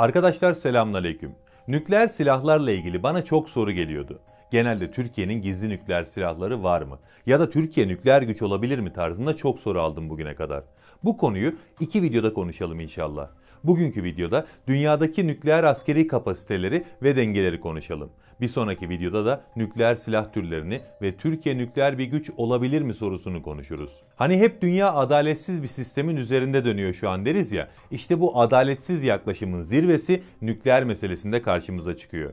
Arkadaşlar selamünaleyküm. Nükleer silahlarla ilgili bana çok soru geliyordu. Genelde Türkiye'nin gizli nükleer silahları var mı? Ya da Türkiye nükleer güç olabilir mi tarzında çok soru aldım bugüne kadar. Bu konuyu iki videoda konuşalım inşallah. Bugünkü videoda dünyadaki nükleer askeri kapasiteleri ve dengeleri konuşalım. Bir sonraki videoda da nükleer silah türlerini ve Türkiye nükleer bir güç olabilir mi sorusunu konuşuruz. Hani hep dünya adaletsiz bir sistemin üzerinde dönüyor şu an deriz ya. İşte bu adaletsiz yaklaşımın zirvesi nükleer meselesinde karşımıza çıkıyor.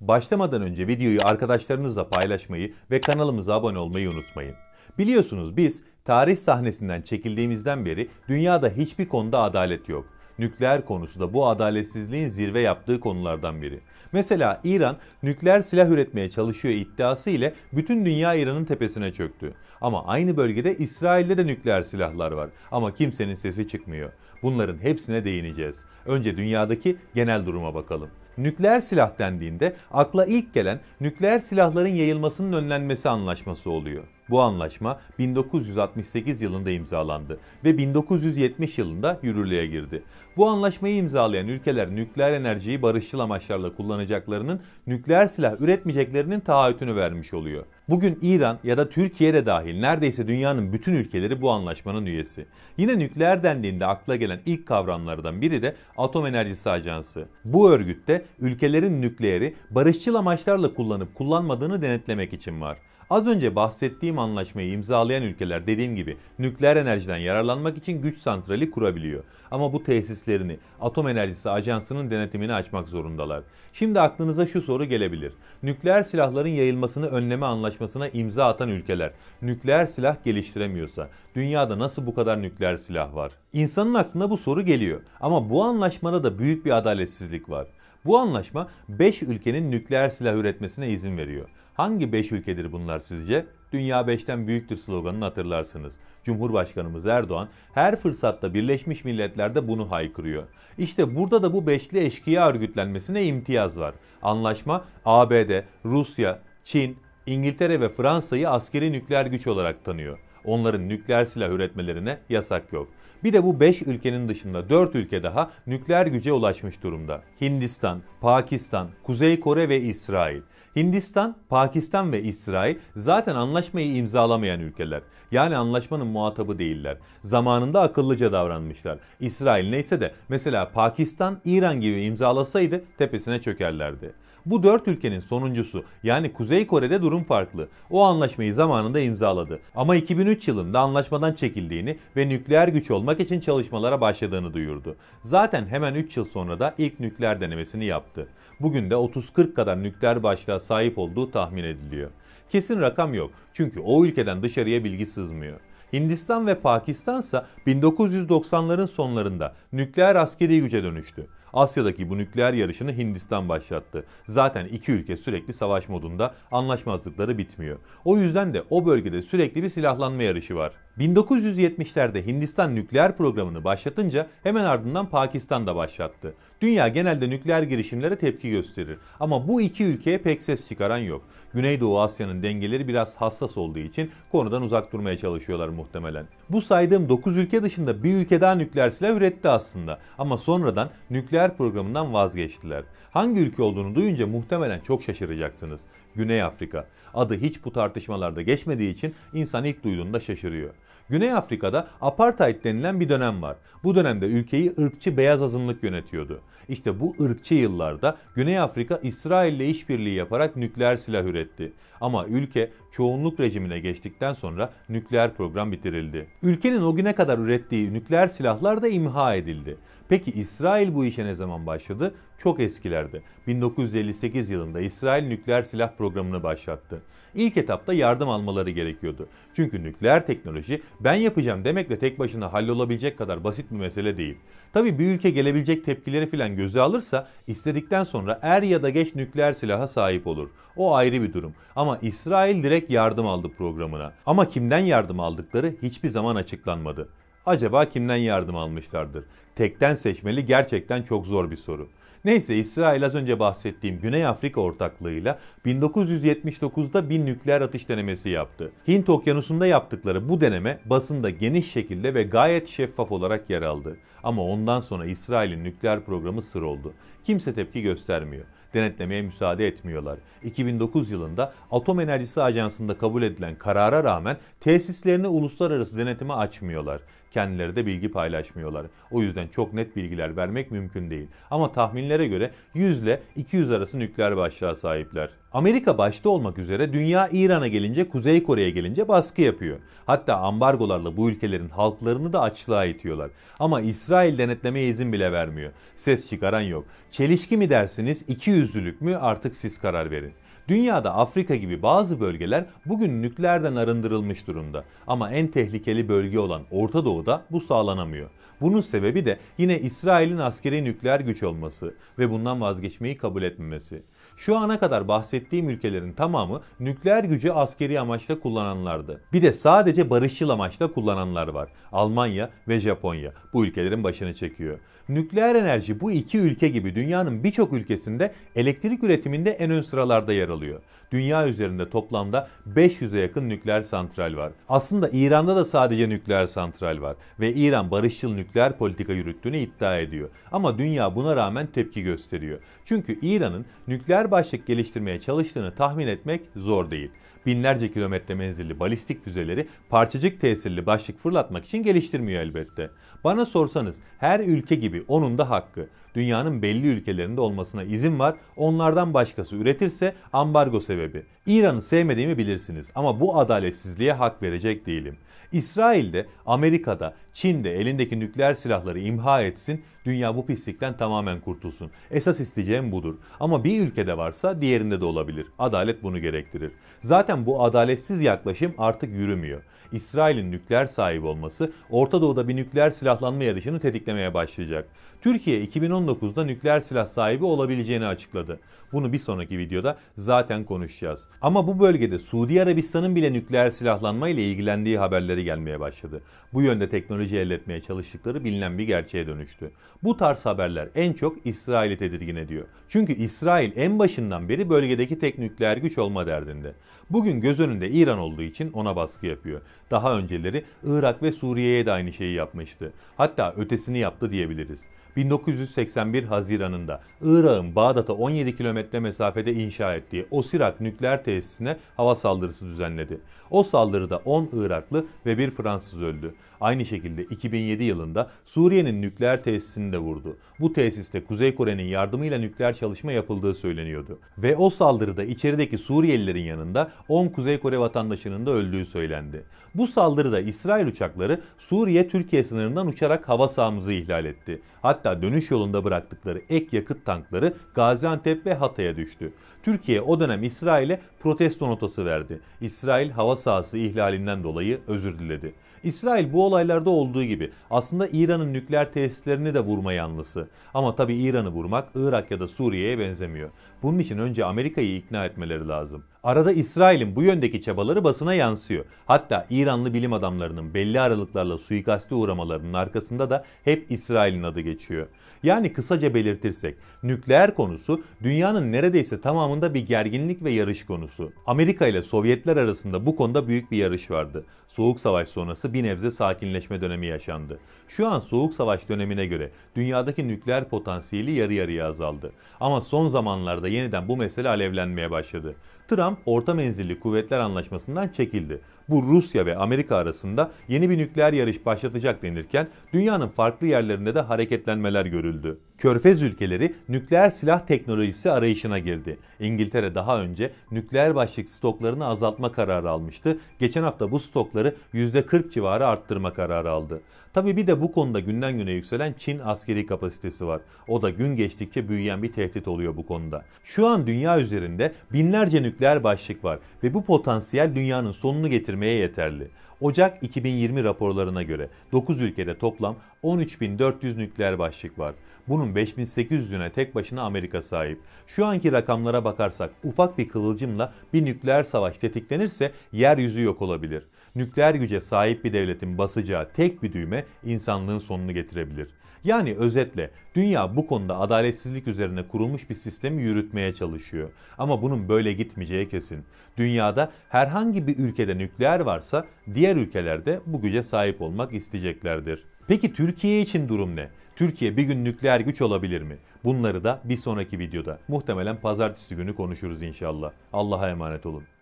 Başlamadan önce videoyu arkadaşlarınızla paylaşmayı ve kanalımıza abone olmayı unutmayın. Biliyorsunuz biz Tarih sahnesinden çekildiğimizden beri dünyada hiçbir konuda adalet yok. Nükleer konusu da bu adaletsizliğin zirve yaptığı konulardan biri. Mesela İran nükleer silah üretmeye çalışıyor iddiası ile bütün dünya İran'ın tepesine çöktü. Ama aynı bölgede İsrail'de de nükleer silahlar var ama kimsenin sesi çıkmıyor. Bunların hepsine değineceğiz. Önce dünyadaki genel duruma bakalım. Nükleer silah dendiğinde akla ilk gelen nükleer silahların yayılmasının önlenmesi anlaşması oluyor. Bu anlaşma 1968 yılında imzalandı ve 1970 yılında yürürlüğe girdi. Bu anlaşmayı imzalayan ülkeler nükleer enerjiyi barışçıl amaçlarla kullanacaklarının nükleer silah üretmeyeceklerinin taahhütünü vermiş oluyor. Bugün İran ya da Türkiye de dahil neredeyse dünyanın bütün ülkeleri bu anlaşmanın üyesi. Yine nükleer dendiğinde akla gelen ilk kavramlardan biri de Atom Enerjisi Ajansı. Bu örgütte ülkelerin nükleeri barışçıl amaçlarla kullanıp kullanmadığını denetlemek için var. Az önce bahsettiğim anlaşmayı imzalayan ülkeler dediğim gibi nükleer enerjiden yararlanmak için güç santrali kurabiliyor. Ama bu tesislerini Atom Enerjisi Ajansı'nın denetimini açmak zorundalar. Şimdi aklınıza şu soru gelebilir. Nükleer silahların yayılmasını önleme anlaşmasına imza atan ülkeler nükleer silah geliştiremiyorsa dünyada nasıl bu kadar nükleer silah var? İnsanın aklına bu soru geliyor. Ama bu anlaşmada da büyük bir adaletsizlik var. Bu anlaşma 5 ülkenin nükleer silah üretmesine izin veriyor. Hangi 5 ülkedir bunlar sizce? Dünya 5'ten büyüktür sloganını hatırlarsınız. Cumhurbaşkanımız Erdoğan her fırsatta Birleşmiş Milletler'de bunu haykırıyor. İşte burada da bu beşli eşkıya örgütlenmesine imtiyaz var. Anlaşma ABD, Rusya, Çin, İngiltere ve Fransa'yı askeri nükleer güç olarak tanıyor. Onların nükleer silah üretmelerine yasak yok. Bir de bu 5 ülkenin dışında 4 ülke daha nükleer güce ulaşmış durumda. Hindistan, Pakistan, Kuzey Kore ve İsrail. Hindistan, Pakistan ve İsrail zaten anlaşmayı imzalamayan ülkeler. Yani anlaşmanın muhatabı değiller. Zamanında akıllıca davranmışlar. İsrail neyse de mesela Pakistan, İran gibi imzalasaydı tepesine çökerlerdi. Bu dört ülkenin sonuncusu yani Kuzey Kore'de durum farklı. O anlaşmayı zamanında imzaladı. Ama 2003 yılında anlaşmadan çekildiğini ve nükleer güç olmak için çalışmalara başladığını duyurdu. Zaten hemen 3 yıl sonra da ilk nükleer denemesini yaptı. Bugün de 30-40 kadar nükleer başlığa sahip olduğu tahmin ediliyor. Kesin rakam yok çünkü o ülkeden dışarıya bilgi sızmıyor. Hindistan ve Pakistan ise 1990'ların sonlarında nükleer askeri güce dönüştü. Asya'daki bu nükleer yarışını Hindistan başlattı. Zaten iki ülke sürekli savaş modunda anlaşmazlıkları bitmiyor. O yüzden de o bölgede sürekli bir silahlanma yarışı var. 1970'lerde Hindistan nükleer programını başlatınca hemen ardından Pakistan da başlattı. Dünya genelde nükleer girişimlere tepki gösterir ama bu iki ülkeye pek ses çıkaran yok. Güneydoğu Asya'nın dengeleri biraz hassas olduğu için konudan uzak durmaya çalışıyorlar muhtemelen. Bu saydığım 9 ülke dışında bir ülke daha nükleer silah üretti aslında ama sonradan nükleer programından vazgeçtiler. Hangi ülke olduğunu duyunca muhtemelen çok şaşıracaksınız. Güney Afrika. Adı hiç bu tartışmalarda geçmediği için insan ilk duyduğunda şaşırıyor. Güney Afrika'da apartheid denilen bir dönem var. Bu dönemde ülkeyi ırkçı beyaz azınlık yönetiyordu. İşte bu ırkçı yıllarda Güney Afrika İsrail ile işbirliği yaparak nükleer silah üretti. Ama ülke çoğunluk rejimine geçtikten sonra nükleer program bitirildi. Ülkenin o güne kadar ürettiği nükleer silahlar da imha edildi. Peki İsrail bu işe ne zaman başladı? Çok eskilerde. 1958 yılında İsrail nükleer silah programını başlattı ilk etapta yardım almaları gerekiyordu. Çünkü nükleer teknoloji ben yapacağım demekle tek başına hallolabilecek kadar basit bir mesele değil. Tabi bir ülke gelebilecek tepkileri filan göze alırsa istedikten sonra er ya da geç nükleer silaha sahip olur. O ayrı bir durum. Ama İsrail direkt yardım aldı programına. Ama kimden yardım aldıkları hiçbir zaman açıklanmadı. Acaba kimden yardım almışlardır? Tekten seçmeli gerçekten çok zor bir soru. Neyse İsrail az önce bahsettiğim Güney Afrika ortaklığıyla 1979'da bir nükleer atış denemesi yaptı. Hint okyanusunda yaptıkları bu deneme basında geniş şekilde ve gayet şeffaf olarak yer aldı. Ama ondan sonra İsrail'in nükleer programı sır oldu. Kimse tepki göstermiyor denetlemeye müsaade etmiyorlar. 2009 yılında Atom Enerjisi Ajansı'nda kabul edilen karara rağmen tesislerini uluslararası denetime açmıyorlar. Kendileri de bilgi paylaşmıyorlar. O yüzden çok net bilgiler vermek mümkün değil. Ama tahminlere göre 100 ile 200 arası nükleer başlığa sahipler. Amerika başta olmak üzere dünya İran'a gelince Kuzey Kore'ye gelince baskı yapıyor. Hatta ambargolarla bu ülkelerin halklarını da açlığa itiyorlar. Ama İsrail denetlemeye izin bile vermiyor. Ses çıkaran yok. Çelişki mi dersiniz, iki yüzlülük mü artık siz karar verin. Dünyada Afrika gibi bazı bölgeler bugün nükleerden arındırılmış durumda. Ama en tehlikeli bölge olan Orta Doğu'da bu sağlanamıyor. Bunun sebebi de yine İsrail'in askeri nükleer güç olması ve bundan vazgeçmeyi kabul etmemesi. Şu ana kadar bahsettiğim ülkelerin tamamı nükleer gücü askeri amaçla kullananlardı. Bir de sadece barışçıl amaçla kullananlar var. Almanya ve Japonya bu ülkelerin başını çekiyor. Nükleer enerji bu iki ülke gibi dünyanın birçok ülkesinde elektrik üretiminde en ön sıralarda yer alıyor. Dünya üzerinde toplamda 500'e yakın nükleer santral var. Aslında İran'da da sadece nükleer santral var ve İran barışçıl nükleer politika yürüttüğünü iddia ediyor. Ama dünya buna rağmen tepki gösteriyor. Çünkü İran'ın nükleer başlık geliştirmeye çalıştığını tahmin etmek zor değil binlerce kilometre menzilli balistik füzeleri parçacık tesirli başlık fırlatmak için geliştirmiyor elbette. Bana sorsanız her ülke gibi onun da hakkı. Dünyanın belli ülkelerinde olmasına izin var. Onlardan başkası üretirse ambargo sebebi. İran'ı sevmediğimi bilirsiniz ama bu adaletsizliğe hak verecek değilim. İsrail'de, Amerika'da, Çin'de elindeki nükleer silahları imha etsin, dünya bu pislikten tamamen kurtulsun. Esas isteyeceğim budur. Ama bir ülkede varsa diğerinde de olabilir. Adalet bunu gerektirir. Zaten bu adaletsiz yaklaşım artık yürümüyor. İsrail'in nükleer sahibi olması Orta Doğu'da bir nükleer silahlanma yarışını tetiklemeye başlayacak. Türkiye 2019'da nükleer silah sahibi olabileceğini açıkladı. Bunu bir sonraki videoda zaten konuşacağız. Ama bu bölgede Suudi Arabistan'ın bile nükleer silahlanma ile ilgilendiği haberleri gelmeye başladı. Bu yönde teknoloji elde etmeye çalıştıkları bilinen bir gerçeğe dönüştü. Bu tarz haberler en çok İsrail'i tedirgin ediyor. Çünkü İsrail en başından beri bölgedeki tek nükleer güç olma derdinde. Bugün göz önünde İran olduğu için ona baskı yapıyor daha önceleri Irak ve Suriye'ye de aynı şeyi yapmıştı. Hatta ötesini yaptı diyebiliriz. 1981 Haziran'ında Irak'ın Bağdat'a 17 kilometre mesafede inşa ettiği Osirak nükleer tesisine hava saldırısı düzenledi. O saldırıda 10 Iraklı ve bir Fransız öldü. Aynı şekilde 2007 yılında Suriye'nin nükleer tesisini de vurdu. Bu tesiste Kuzey Kore'nin yardımıyla nükleer çalışma yapıldığı söyleniyordu. Ve o saldırıda içerideki Suriyelilerin yanında 10 Kuzey Kore vatandaşının da öldüğü söylendi. Bu saldırıda İsrail uçakları Suriye-Türkiye sınırından uçarak hava sahamızı ihlal etti. Hatta dönüş yolunda bıraktıkları ek yakıt tankları Gaziantep ve Hatay'a düştü. Türkiye o dönem İsrail'e protesto notası verdi. İsrail hava sahası ihlalinden dolayı özür diledi. İsrail bu olaylarda olduğu gibi aslında İran'ın nükleer tesislerini de vurma yanlısı. Ama tabi İran'ı vurmak Irak ya da Suriye'ye benzemiyor. Bunun için önce Amerika'yı ikna etmeleri lazım. Arada İsrail'in bu yöndeki çabaları basına yansıyor. Hatta İranlı bilim adamlarının belli aralıklarla suikaste uğramalarının arkasında da hep İsrail'in adı geçiyor. Yani kısaca belirtirsek nükleer konusu dünyanın neredeyse tamamı devamında bir gerginlik ve yarış konusu. Amerika ile Sovyetler arasında bu konuda büyük bir yarış vardı. Soğuk Savaş sonrası bir nebze sakinleşme dönemi yaşandı. Şu an Soğuk Savaş dönemine göre dünyadaki nükleer potansiyeli yarı yarıya azaldı. Ama son zamanlarda yeniden bu mesele alevlenmeye başladı. Trump orta menzilli kuvvetler anlaşmasından çekildi. Bu Rusya ve Amerika arasında yeni bir nükleer yarış başlatacak denirken dünyanın farklı yerlerinde de hareketlenmeler görüldü. Körfez ülkeleri nükleer silah teknolojisi arayışına girdi. İngiltere daha önce nükleer başlık stoklarını azaltma kararı almıştı. Geçen hafta bu stokları %40 civarı arttırma kararı aldı. Tabii bir de bu konuda günden güne yükselen Çin askeri kapasitesi var. O da gün geçtikçe büyüyen bir tehdit oluyor bu konuda. Şu an dünya üzerinde binlerce nükleer başlık var ve bu potansiyel dünyanın sonunu getirmeye yeterli. Ocak 2020 raporlarına göre 9 ülkede toplam 13.400 nükleer başlık var. Bunun 5800'üne tek başına Amerika sahip. Şu anki rakamlara bakarsak ufak bir kıvılcımla bir nükleer savaş tetiklenirse yeryüzü yok olabilir. Nükleer güce sahip bir devletin basacağı tek bir düğme insanlığın sonunu getirebilir. Yani özetle dünya bu konuda adaletsizlik üzerine kurulmuş bir sistemi yürütmeye çalışıyor. Ama bunun böyle gitmeyeceği kesin. Dünyada herhangi bir ülkede nükleer varsa diğer ülkelerde bu güce sahip olmak isteyeceklerdir. Peki Türkiye için durum ne? Türkiye bir gün nükleer güç olabilir mi? Bunları da bir sonraki videoda muhtemelen pazartesi günü konuşuruz inşallah. Allah'a emanet olun.